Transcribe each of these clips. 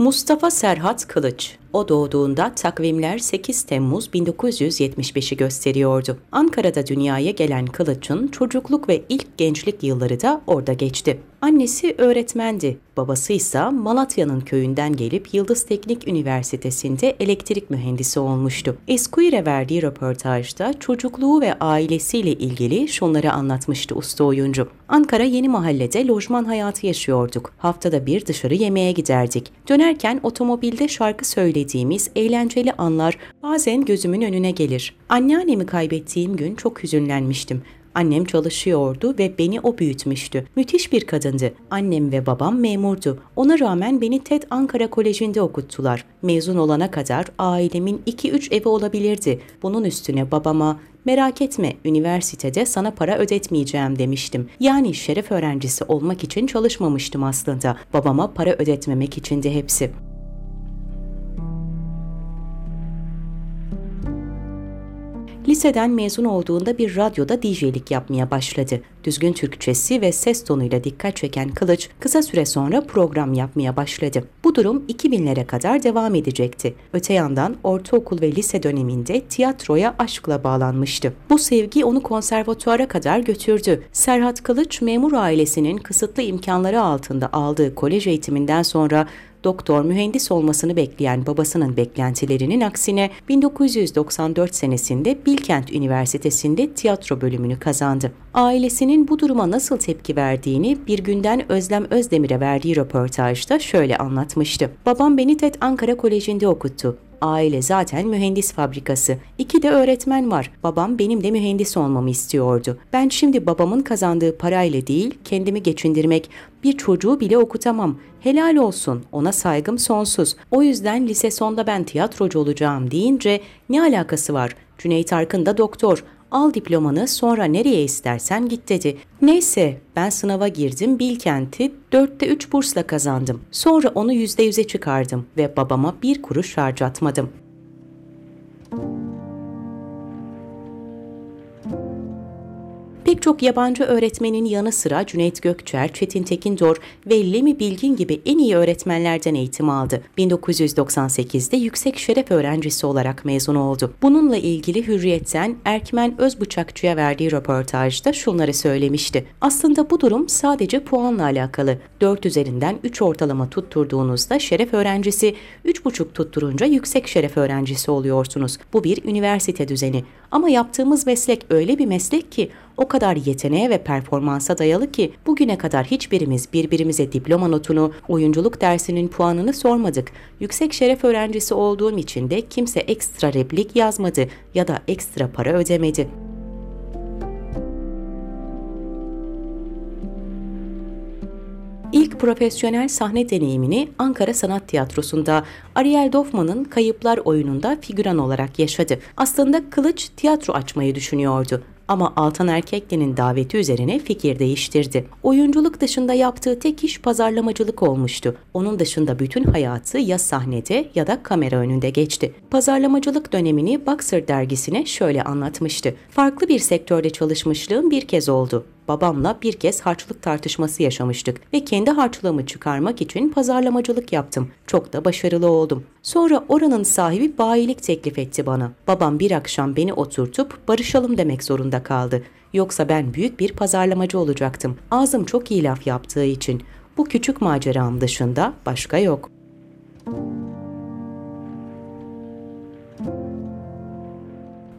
Mustafa Serhat Kılıç o doğduğunda takvimler 8 Temmuz 1975'i gösteriyordu. Ankara'da dünyaya gelen Kılıç'ın çocukluk ve ilk gençlik yılları da orada geçti. Annesi öğretmendi, babası ise Malatya'nın köyünden gelip Yıldız Teknik Üniversitesi'nde elektrik mühendisi olmuştu. Esquire verdiği röportajda çocukluğu ve ailesiyle ilgili şunları anlatmıştı usta oyuncu. Ankara Yeni Mahalle'de lojman hayatı yaşıyorduk. Haftada bir dışarı yemeğe giderdik. Dönerken otomobilde şarkı söyledi dediğimiz eğlenceli anlar bazen gözümün önüne gelir. Anneannemi kaybettiğim gün çok hüzünlenmiştim. Annem çalışıyordu ve beni o büyütmüştü. Müthiş bir kadındı. Annem ve babam memurdu. Ona rağmen beni TED Ankara Koleji'nde okuttular. Mezun olana kadar ailemin 2-3 evi olabilirdi. Bunun üstüne babama merak etme üniversitede sana para ödetmeyeceğim demiştim. Yani şeref öğrencisi olmak için çalışmamıştım aslında. Babama para ödetmemek için hepsi. Liseden mezun olduğunda bir radyoda DJ'lik yapmaya başladı. Düzgün Türkçesi ve ses tonuyla dikkat çeken Kılıç kısa süre sonra program yapmaya başladı. Bu durum 2000'lere kadar devam edecekti. Öte yandan ortaokul ve lise döneminde tiyatroya aşkla bağlanmıştı. Bu sevgi onu konservatuara kadar götürdü. Serhat Kılıç memur ailesinin kısıtlı imkanları altında aldığı kolej eğitiminden sonra doktor, mühendis olmasını bekleyen babasının beklentilerinin aksine 1994 senesinde Bilkent Üniversitesi'nde tiyatro bölümünü kazandı. Ailesinin bu duruma nasıl tepki verdiğini bir günden Özlem Özdemir'e verdiği röportajda şöyle anlatmıştı. Babam beni TED Ankara Koleji'nde okuttu. Aile zaten mühendis fabrikası. İki de öğretmen var. Babam benim de mühendis olmamı istiyordu. Ben şimdi babamın kazandığı parayla değil, kendimi geçindirmek, bir çocuğu bile okutamam. Helal olsun, ona saygım sonsuz. O yüzden lise sonda ben tiyatrocu olacağım deyince ne alakası var? Cüneyt Arkın da doktor al diplomanı sonra nereye istersen git dedi. Neyse ben sınava girdim Bilkent'i 4'te 3 bursla kazandım. Sonra onu %100'e çıkardım ve babama bir kuruş harcatmadım. Pek çok yabancı öğretmenin yanı sıra Cüneyt Gökçer, Çetin Tekindor ve Lemi Bilgin gibi en iyi öğretmenlerden eğitim aldı. 1998'de yüksek şeref öğrencisi olarak mezun oldu. Bununla ilgili Hürriyet'ten Erkmen Özbıçakçı'ya verdiği röportajda şunları söylemişti. Aslında bu durum sadece puanla alakalı. 4 üzerinden 3 ortalama tutturduğunuzda şeref öğrencisi, 3,5 tutturunca yüksek şeref öğrencisi oluyorsunuz. Bu bir üniversite düzeni. Ama yaptığımız meslek öyle bir meslek ki o kadar yeteneğe ve performansa dayalı ki bugüne kadar hiçbirimiz birbirimize diploma notunu, oyunculuk dersinin puanını sormadık. Yüksek şeref öğrencisi olduğum için de kimse ekstra replik yazmadı ya da ekstra para ödemedi. İlk profesyonel sahne deneyimini Ankara Sanat Tiyatrosu'nda Ariel Dofman'ın Kayıplar oyununda figüran olarak yaşadı. Aslında Kılıç tiyatro açmayı düşünüyordu ama Altan Erkekli'nin daveti üzerine fikir değiştirdi. Oyunculuk dışında yaptığı tek iş pazarlamacılık olmuştu. Onun dışında bütün hayatı ya sahnede ya da kamera önünde geçti. Pazarlamacılık dönemini Boxer dergisine şöyle anlatmıştı. Farklı bir sektörde çalışmışlığım bir kez oldu babamla bir kez harçlık tartışması yaşamıştık ve kendi harçlığımı çıkarmak için pazarlamacılık yaptım. Çok da başarılı oldum. Sonra oranın sahibi bayilik teklif etti bana. Babam bir akşam beni oturtup barışalım demek zorunda kaldı. Yoksa ben büyük bir pazarlamacı olacaktım. Ağzım çok iyi laf yaptığı için. Bu küçük maceram dışında başka yok. Müzik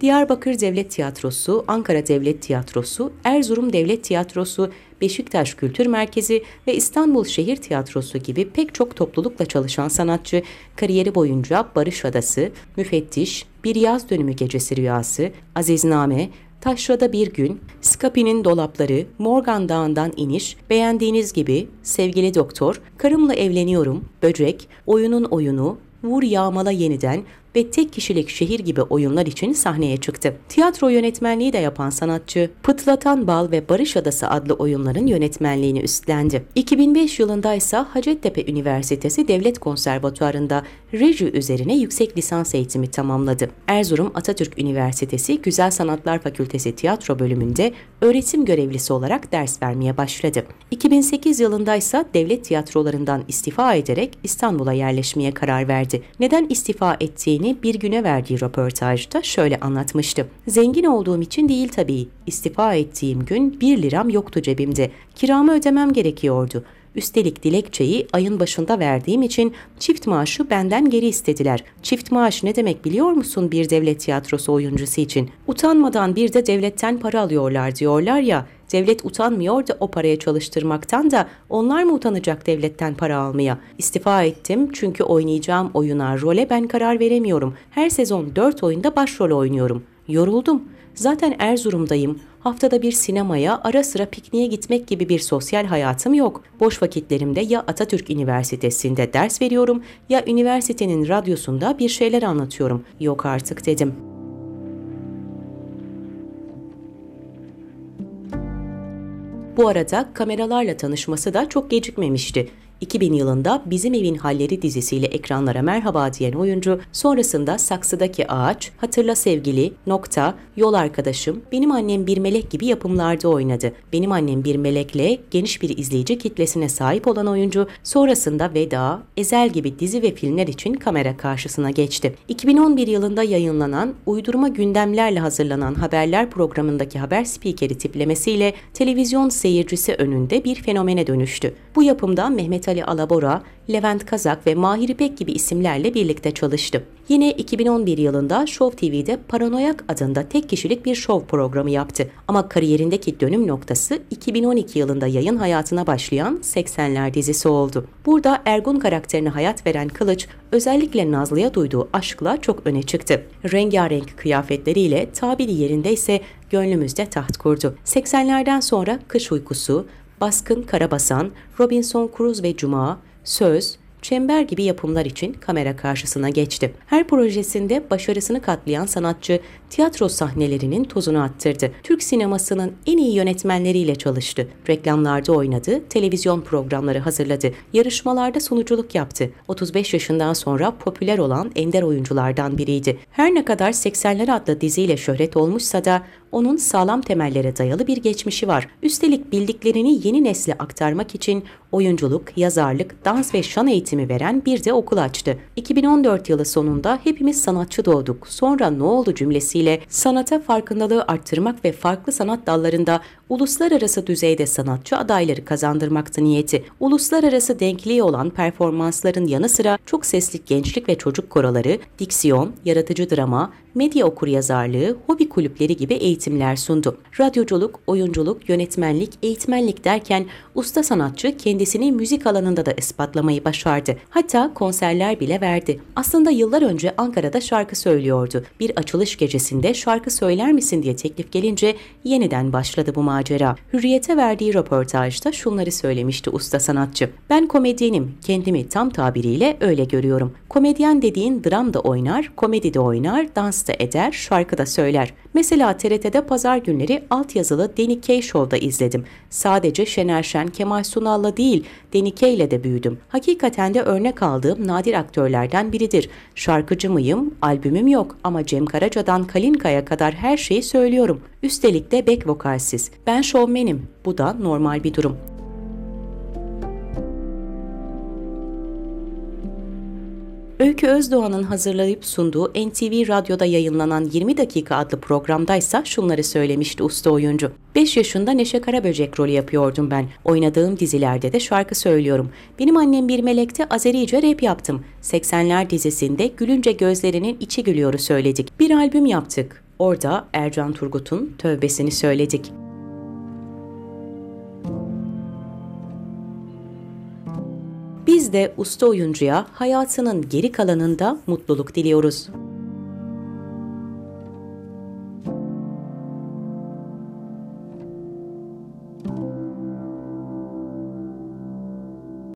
Diyarbakır Devlet Tiyatrosu, Ankara Devlet Tiyatrosu, Erzurum Devlet Tiyatrosu, Beşiktaş Kültür Merkezi ve İstanbul Şehir Tiyatrosu gibi pek çok toplulukla çalışan sanatçı kariyeri boyunca Barış Adası, Müfettiş, Bir Yaz Dönümü Gecesi Rüyası, Azizname, Taşra'da Bir Gün, Skapi'nin Dolapları, Morgan Dağı'ndan İniş, Beğendiğiniz Gibi, Sevgili Doktor, Karımla Evleniyorum, Böcek, Oyunun Oyunu, Vur Yağmala Yeniden, ve tek kişilik şehir gibi oyunlar için sahneye çıktı. Tiyatro yönetmenliği de yapan sanatçı, Pıtlatan Bal ve Barış Adası adlı oyunların yönetmenliğini üstlendi. 2005 yılında ise Hacettepe Üniversitesi Devlet Konservatuarı'nda reji üzerine yüksek lisans eğitimi tamamladı. Erzurum Atatürk Üniversitesi Güzel Sanatlar Fakültesi Tiyatro bölümünde öğretim görevlisi olarak ders vermeye başladı. 2008 yılında ise devlet tiyatrolarından istifa ederek İstanbul'a yerleşmeye karar verdi. Neden istifa ettiğini Şahin'i bir güne verdiği röportajda şöyle anlatmıştı. Zengin olduğum için değil tabii. İstifa ettiğim gün 1 liram yoktu cebimde. Kiramı ödemem gerekiyordu. Üstelik dilekçeyi ayın başında verdiğim için çift maaşı benden geri istediler. Çift maaş ne demek biliyor musun bir devlet tiyatrosu oyuncusu için? Utanmadan bir de devletten para alıyorlar diyorlar ya. Devlet utanmıyor da o paraya çalıştırmaktan da onlar mı utanacak devletten para almaya? İstifa ettim çünkü oynayacağım oyuna, role ben karar veremiyorum. Her sezon 4 oyunda başrol oynuyorum. Yoruldum. Zaten Erzurum'dayım. Haftada bir sinemaya, ara sıra pikniğe gitmek gibi bir sosyal hayatım yok. Boş vakitlerimde ya Atatürk Üniversitesi'nde ders veriyorum ya üniversitenin radyosunda bir şeyler anlatıyorum. Yok artık dedim.'' Bu arada kameralarla tanışması da çok gecikmemişti. 2000 yılında Bizim Evin Halleri dizisiyle ekranlara merhaba diyen oyuncu sonrasında Saksıdaki Ağaç, Hatırla Sevgili, Nokta, Yol Arkadaşım, Benim Annem Bir Melek gibi yapımlarda oynadı. Benim Annem Bir Melek'le geniş bir izleyici kitlesine sahip olan oyuncu sonrasında Veda, Ezel gibi dizi ve filmler için kamera karşısına geçti. 2011 yılında yayınlanan uydurma gündemlerle hazırlanan haberler programındaki haber spikeri tiplemesiyle televizyon seyircisi önünde bir fenomene dönüştü. Bu yapımda Mehmet Ali Alabora, Levent Kazak ve Mahir İpek gibi isimlerle birlikte çalıştı. Yine 2011 yılında Show TV'de Paranoyak adında tek kişilik bir show programı yaptı. Ama kariyerindeki dönüm noktası 2012 yılında yayın hayatına başlayan 80'ler dizisi oldu. Burada Ergun karakterine hayat veren Kılıç, özellikle Nazlı'ya duyduğu aşkla çok öne çıktı. Rengarenk kıyafetleriyle tabiri yerinde ise gönlümüzde taht kurdu. 80'lerden sonra Kış Uykusu, Baskın Karabasan, Robinson Cruz ve Cuma, Söz, çember gibi yapımlar için kamera karşısına geçti. Her projesinde başarısını katlayan sanatçı tiyatro sahnelerinin tozunu attırdı. Türk sinemasının en iyi yönetmenleriyle çalıştı. Reklamlarda oynadı, televizyon programları hazırladı, yarışmalarda sunuculuk yaptı. 35 yaşından sonra popüler olan ender oyunculardan biriydi. Her ne kadar 80'ler adlı diziyle şöhret olmuşsa da onun sağlam temellere dayalı bir geçmişi var. Üstelik bildiklerini yeni nesle aktarmak için oyunculuk, yazarlık, dans ve şan eğitimi eğitimi veren bir de okul açtı. 2014 yılı sonunda hepimiz sanatçı doğduk. Sonra ne oldu cümlesiyle sanata farkındalığı arttırmak ve farklı sanat dallarında uluslararası düzeyde sanatçı adayları kazandırmaktı niyeti. Uluslararası denkliği olan performansların yanı sıra çok sesli gençlik ve çocuk koroları, diksiyon, yaratıcı drama, medya okuryazarlığı, hobi kulüpleri gibi eğitimler sundu. Radyoculuk, oyunculuk, yönetmenlik, eğitmenlik derken usta sanatçı kendisini müzik alanında da ispatlamayı başardı vardı. Hatta konserler bile verdi. Aslında yıllar önce Ankara'da şarkı söylüyordu. Bir açılış gecesinde şarkı söyler misin diye teklif gelince yeniden başladı bu macera. Hürriyete verdiği röportajda şunları söylemişti usta sanatçı. Ben komedyenim. Kendimi tam tabiriyle öyle görüyorum. Komedyen dediğin dram da oynar, komedi de oynar, dans da eder, şarkı da söyler. Mesela TRT'de pazar günleri altyazılı Danny Kaye Show'da izledim. Sadece Şener Şen, Kemal Sunal'la değil, Danny Kaye ile de büyüdüm. Hakikaten kendi örnek aldığım nadir aktörlerden biridir. Şarkıcı mıyım? Albümüm yok ama Cem Karaca'dan Kalinka'ya kadar her şeyi söylüyorum. Üstelik de back vokalsiz. Ben şovmenim. Bu da normal bir durum. Öykü Özdoğan'ın hazırlayıp sunduğu NTV Radyo'da yayınlanan 20 dakika adlı programdaysa şunları söylemişti usta oyuncu. 5 yaşında Neşe Karaböcek rolü yapıyordum ben. Oynadığım dizilerde de şarkı söylüyorum. Benim annem bir melekte Azerice rap yaptım. 80'ler dizisinde Gülünce Gözlerinin içi Gülüyor'u söyledik. Bir albüm yaptık. Orada Ercan Turgut'un tövbesini söyledik. Biz de usta oyuncuya hayatının geri kalanında mutluluk diliyoruz.